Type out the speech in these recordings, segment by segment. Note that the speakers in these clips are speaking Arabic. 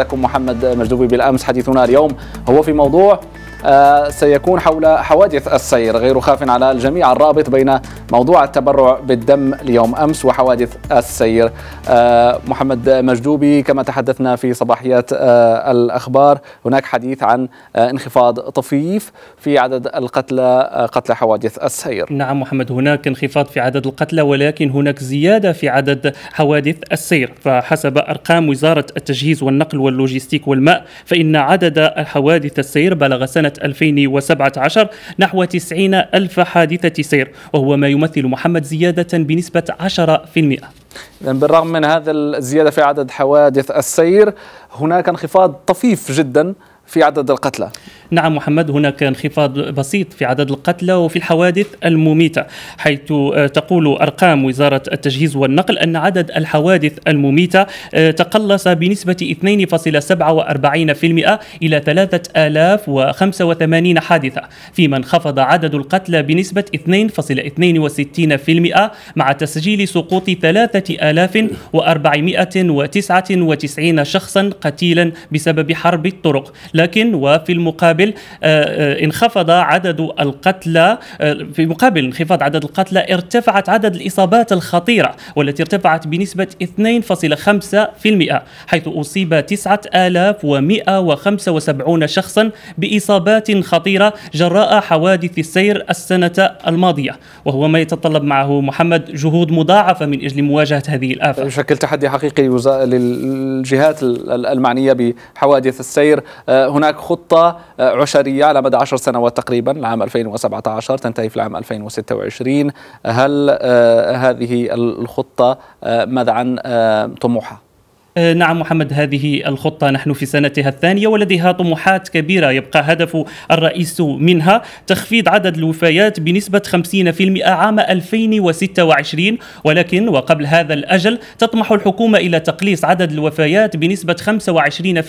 لكم محمد مجدوبي بالامس حديثنا اليوم هو في موضوع آه، سيكون حول حوادث السير غير خاف على الجميع الرابط بين موضوع التبرع بالدم اليوم أمس وحوادث السير آه، محمد مجدوبي كما تحدثنا في صباحيات آه، الأخبار هناك حديث عن انخفاض طفيف في عدد القتلى قتلى حوادث السير نعم محمد هناك انخفاض في عدد القتلى ولكن هناك زيادة في عدد حوادث السير فحسب أرقام وزارة التجهيز والنقل واللوجستيك والماء فإن عدد حوادث السير بلغ سنة 2017 نحو 90 ألف حادثة سير وهو ما يمثل محمد زيادة بنسبة 10% إذن بالرغم من هذا الزيادة في عدد حوادث السير هناك انخفاض طفيف جدا في عدد القتلى نعم محمد هناك انخفاض بسيط في عدد القتلى وفي الحوادث المميتة حيث آه، تقول أرقام وزارة التجهيز والنقل أن عدد الحوادث المميتة آه، تقلص بنسبة 2.47% إلى 3085 حادثة فيما انخفض عدد القتلى بنسبة 2.62% مع تسجيل سقوط 3499 شخصا قتيلا بسبب حرب الطرق لكن وفي المقابل مقابل آه، آه، انخفض عدد القتلى آه، في مقابل انخفاض عدد القتلى ارتفعت عدد الإصابات الخطيرة والتي ارتفعت بنسبة 2.5% حيث أصيب 9175 شخصا بإصابات خطيرة جراء حوادث السير السنة الماضية وهو ما يتطلب معه محمد جهود مضاعفة من أجل مواجهة هذه الآفة يشكل تحدي حقيقي للجهات المعنية بحوادث السير هناك خطة عشرية على مدى عشر سنوات تقريبا العام 2017 تنتهي في العام 2026 هل آه، هذه الخطة آه، ماذا عن آه، طموحها؟ أه، نعم محمد هذه الخطة نحن في سنتها الثانية ولديها طموحات كبيرة يبقى هدف الرئيس منها تخفيض عدد الوفيات بنسبة 50% عام 2026 ولكن وقبل هذا الأجل تطمح الحكومة إلى تقليص عدد الوفيات بنسبة 25%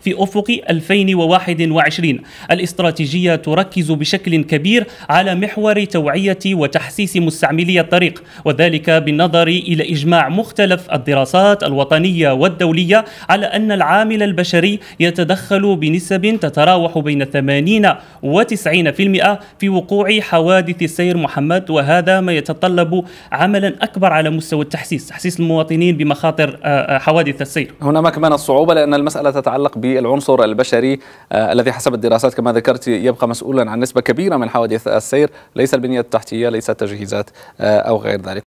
في أفق 2021 الاستراتيجية تركز بشكل كبير على محور توعية وتحسيس مستعملي الطريق وذلك بالنظر إلى إجماع مختلف الدراسات الوطنية والدولية على أن العامل البشري يتدخل بنسب تتراوح بين 80 و 90% في وقوع حوادث السير محمد وهذا ما يتطلب عملا أكبر على مستوى التحسيس تحسيس المواطنين بمخاطر آه، آه، حوادث السير هنا ما كمان الصعوبة لأن المسألة تتعلق بالعنصر البشري آه، الذي حسب الدراسات كما ذكرت يبقى مسؤولا عن نسبة كبيرة من حوادث السير ليس البنية التحتية ليس التجهيزات أو غير ذلك